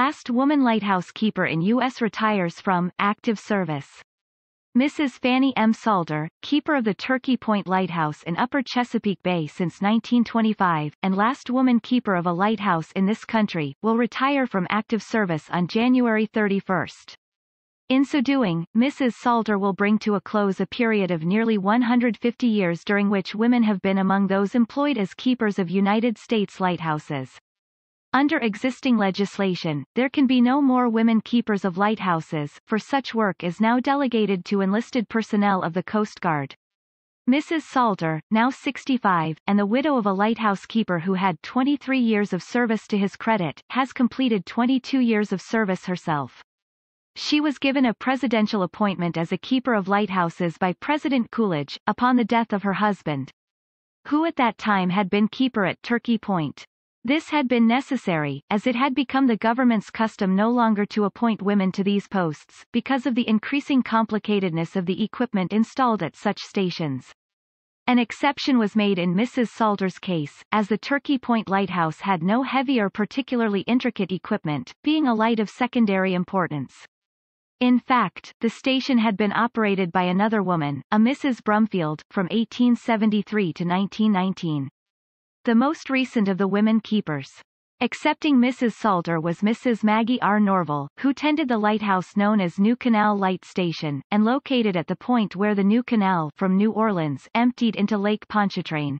last woman lighthouse keeper in U.S. retires from active service. Mrs. Fanny M. Salder, keeper of the Turkey Point Lighthouse in Upper Chesapeake Bay since 1925, and last woman keeper of a lighthouse in this country, will retire from active service on January 31. In so doing, Mrs. Salter will bring to a close a period of nearly 150 years during which women have been among those employed as keepers of United States lighthouses. Under existing legislation, there can be no more women keepers of lighthouses, for such work is now delegated to enlisted personnel of the Coast Guard. Mrs. Salter, now 65, and the widow of a lighthouse keeper who had 23 years of service to his credit, has completed 22 years of service herself. She was given a presidential appointment as a keeper of lighthouses by President Coolidge, upon the death of her husband, who at that time had been keeper at Turkey Point. This had been necessary, as it had become the government's custom no longer to appoint women to these posts, because of the increasing complicatedness of the equipment installed at such stations. An exception was made in Mrs. Salter's case, as the Turkey Point Lighthouse had no heavy or particularly intricate equipment, being a light of secondary importance. In fact, the station had been operated by another woman, a Mrs. Brumfield, from 1873 to 1919 the most recent of the women keepers. Accepting Mrs. Salter was Mrs. Maggie R. Norval, who tended the lighthouse known as New Canal Light Station, and located at the point where the New Canal from New Orleans emptied into Lake Pontchartrain.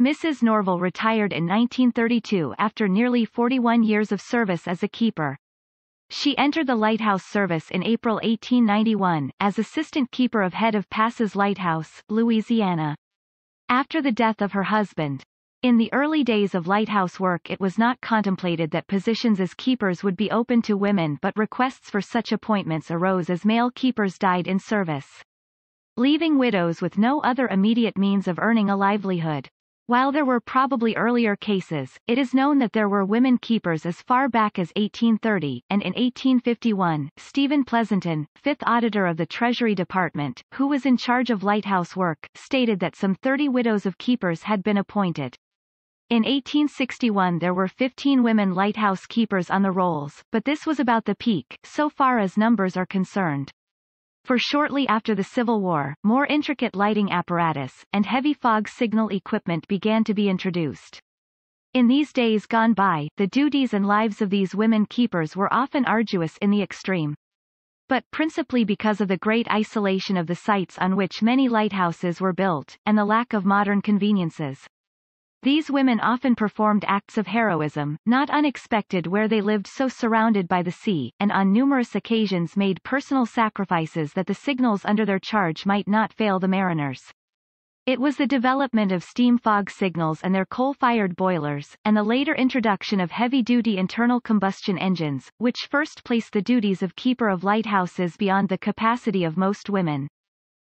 Mrs. Norval retired in 1932 after nearly 41 years of service as a keeper. She entered the lighthouse service in April 1891 as assistant keeper of head of Passes Lighthouse, Louisiana. After the death of her husband, in the early days of lighthouse work it was not contemplated that positions as keepers would be open to women but requests for such appointments arose as male keepers died in service. Leaving widows with no other immediate means of earning a livelihood. While there were probably earlier cases, it is known that there were women keepers as far back as 1830, and in 1851, Stephen Pleasanton, fifth auditor of the Treasury Department, who was in charge of lighthouse work, stated that some 30 widows of keepers had been appointed. In 1861 there were 15 women lighthouse keepers on the rolls, but this was about the peak, so far as numbers are concerned. For shortly after the Civil War, more intricate lighting apparatus, and heavy fog signal equipment began to be introduced. In these days gone by, the duties and lives of these women keepers were often arduous in the extreme. But principally because of the great isolation of the sites on which many lighthouses were built, and the lack of modern conveniences. These women often performed acts of heroism, not unexpected where they lived so surrounded by the sea, and on numerous occasions made personal sacrifices that the signals under their charge might not fail the mariners. It was the development of steam fog signals and their coal-fired boilers, and the later introduction of heavy-duty internal combustion engines, which first placed the duties of keeper of lighthouses beyond the capacity of most women.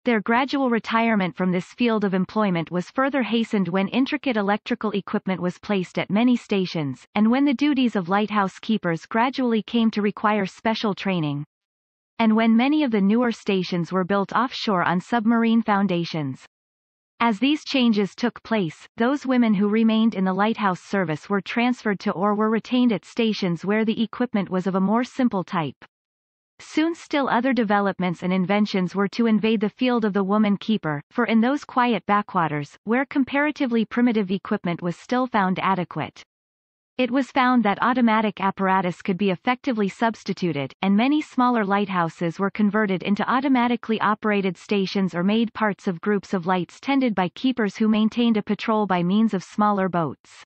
Their gradual retirement from this field of employment was further hastened when intricate electrical equipment was placed at many stations, and when the duties of lighthouse keepers gradually came to require special training. And when many of the newer stations were built offshore on submarine foundations. As these changes took place, those women who remained in the lighthouse service were transferred to or were retained at stations where the equipment was of a more simple type. Soon still other developments and inventions were to invade the field of the woman keeper, for in those quiet backwaters, where comparatively primitive equipment was still found adequate, it was found that automatic apparatus could be effectively substituted, and many smaller lighthouses were converted into automatically operated stations or made parts of groups of lights tended by keepers who maintained a patrol by means of smaller boats.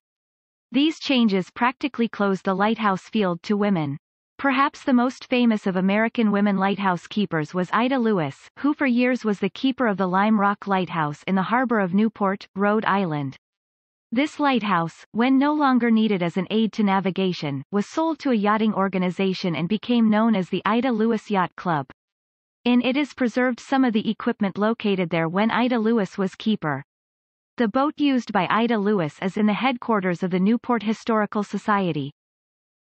These changes practically closed the lighthouse field to women. Perhaps the most famous of American women lighthouse keepers was Ida Lewis, who for years was the keeper of the Lime Rock Lighthouse in the harbor of Newport, Rhode Island. This lighthouse, when no longer needed as an aid to navigation, was sold to a yachting organization and became known as the Ida Lewis Yacht Club. In it is preserved some of the equipment located there when Ida Lewis was keeper. The boat used by Ida Lewis is in the headquarters of the Newport Historical Society.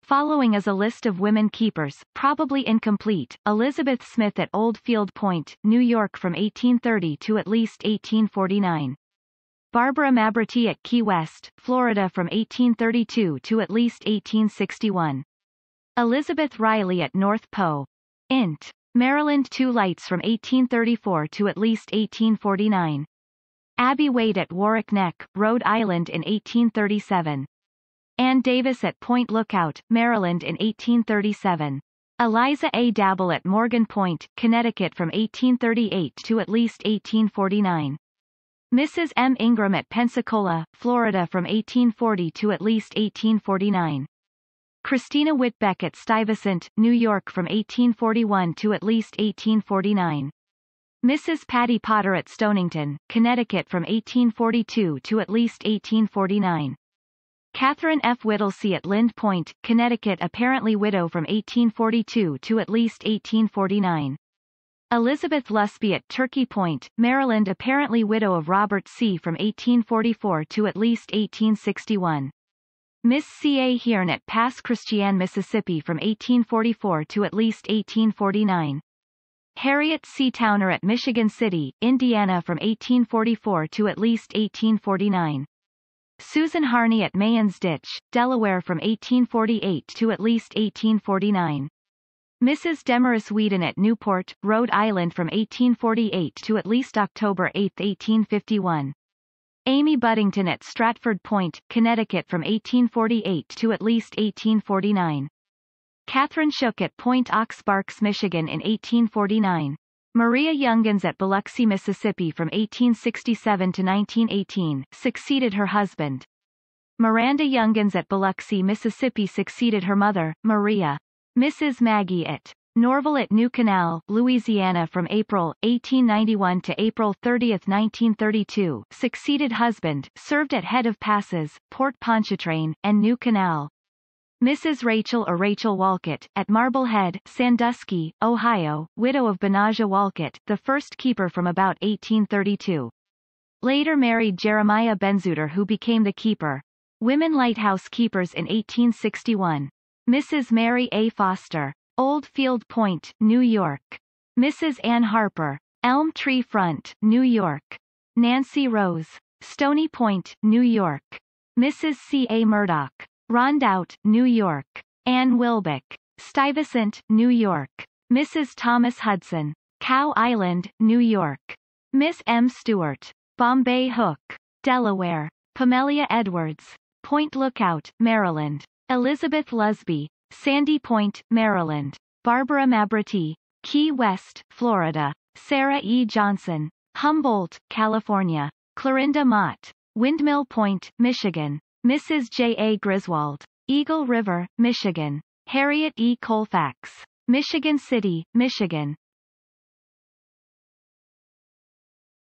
Following is a list of women keepers, probably incomplete, Elizabeth Smith at Old Field Point, New York from 1830 to at least 1849. Barbara Mabratee at Key West, Florida from 1832 to at least 1861. Elizabeth Riley at North Poe. Int. Maryland Two Lights from 1834 to at least 1849. Abby Wade at Warwick Neck, Rhode Island in 1837. Ann Davis at Point Lookout, Maryland in 1837. Eliza A. Dabble at Morgan Point, Connecticut from 1838 to at least 1849. Mrs. M. Ingram at Pensacola, Florida from 1840 to at least 1849. Christina Whitbeck at Stuyvesant, New York from 1841 to at least 1849. Mrs. Patty Potter at Stonington, Connecticut from 1842 to at least 1849. Catherine F. Whittlesey at Lind Point, Connecticut apparently widow from 1842 to at least 1849. Elizabeth Lusby at Turkey Point, Maryland apparently widow of Robert C. from 1844 to at least 1861. Miss C. A. Hearn at Pass Christian, Mississippi from 1844 to at least 1849. Harriet C. Towner at Michigan City, Indiana from 1844 to at least 1849. Susan Harney at Mayans Ditch, Delaware from 1848 to at least 1849. Mrs. Demaris Whedon at Newport, Rhode Island from 1848 to at least October 8, 1851. Amy Buddington at Stratford Point, Connecticut from 1848 to at least 1849. Catherine Shook at Point Ox Barks, Michigan in 1849. Maria Youngins at Biloxi, Mississippi from 1867 to 1918, succeeded her husband. Miranda Youngins at Biloxi, Mississippi succeeded her mother, Maria. Mrs. Maggie at Norval at New Canal, Louisiana from April, 1891 to April 30, 1932, succeeded husband, served at head of passes, Port Pontchartrain, and New Canal, Mrs. Rachel or Rachel Walcott, at Marblehead, Sandusky, Ohio, widow of Benaja Walcott, the first keeper from about 1832. Later married Jeremiah Benzuter who became the keeper. Women lighthouse keepers in 1861. Mrs. Mary A. Foster. Old Field Point, New York. Mrs. Ann Harper. Elm Tree Front, New York. Nancy Rose. Stony Point, New York. Mrs. C. A. Murdoch. Rondout, New York. Anne Wilbeck. Stuyvesant, New York. Mrs. Thomas Hudson. Cow Island, New York. Miss M. Stewart. Bombay Hook. Delaware. Pamelia Edwards. Point Lookout, Maryland. Elizabeth Lusby. Sandy Point, Maryland. Barbara Mabrati. Key West, Florida. Sarah E. Johnson. Humboldt, California. Clorinda Mott. Windmill Point, Michigan. Mrs. J. A. Griswold. Eagle River, Michigan. Harriet E. Colfax. Michigan City, Michigan.